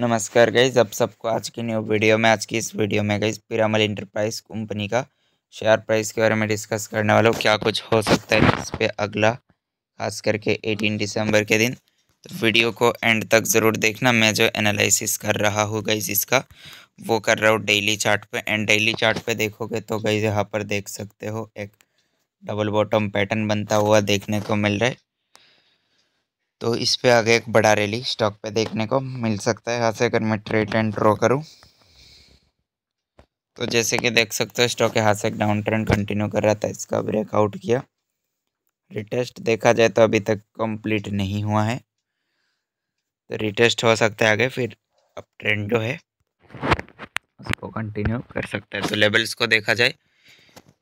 नमस्कार गई अब सबको आज की न्यू वीडियो में आज की इस वीडियो में गई पिरामल इंटरप्राइज कंपनी का शेयर प्राइस के बारे में डिस्कस करने वाला हूँ क्या कुछ हो सकता है इस पर अगला खास करके 18 दिसंबर के दिन तो वीडियो को एंड तक ज़रूर देखना मैं जो एनालिसिस कर रहा हूँ गई इसका वो कर रहा हूँ डेली चार्ट पे एंड डेली चार्ट पे देखोगे तो गई यहाँ पर देख सकते हो एक डबल बॉटम पैटर्न बनता हुआ देखने को मिल रहा है तो इस पर आगे एक बड़ा रैली स्टॉक पे देखने को मिल सकता है यहाँ से अगर मैं ट्रेड एंड ड्रॉ करूँ तो जैसे कि देख सकते हो स्टॉक यहाँ से एक डाउन ट्रेंड कंटिन्यू कर रहा था इसका ब्रेकआउट किया रिटेस्ट देखा जाए तो अभी तक कंप्लीट नहीं हुआ है तो रिटेस्ट हो सकता है आगे फिर अब ट्रेंड जो है उसको कंटिन्यू कर सकता है तो लेवल्स को देखा जाए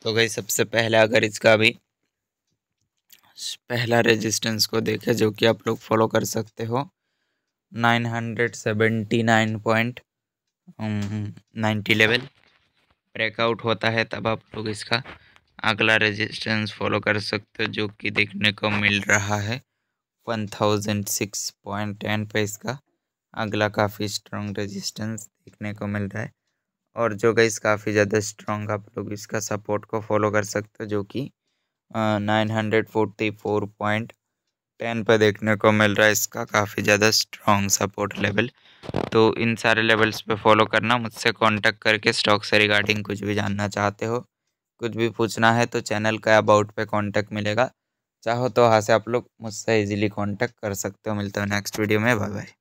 तो गई सबसे पहले अगर इसका अभी पहला रेजिस्टेंस को देखें जो कि आप लोग फॉलो कर सकते हो nine hundred seventy nine point ninety level breakout होता है तब आप लोग इसका अगला रेजिस्टेंस फॉलो कर सकते हो जो कि देखने को मिल रहा है one thousand six point ten पर इसका अगला काफ़ी स्ट्रॉन्ग रेजिस्टेंस देखने को मिल रहा है और जो गई काफ़ी ज़्यादा स्ट्रॉन्ग आप लोग इसका सपोर्ट को फॉलो कर सकते हो जो कि nine hundred forty four point ten पर देखने को मिल रहा है इसका काफ़ी ज़्यादा स्ट्रॉन्ग सपोर्ट लेवल तो इन सारे लेवल्स पे फॉलो करना मुझसे कांटेक्ट करके स्टॉक से रिगार्डिंग कुछ भी जानना चाहते हो कुछ भी पूछना है तो चैनल का अबाउट पे कांटेक्ट मिलेगा चाहो तो वहाँ से आप लोग मुझसे इजीली कांटेक्ट कर सकते हो मिलते हो नेक्स्ट वीडियो में बाय बाय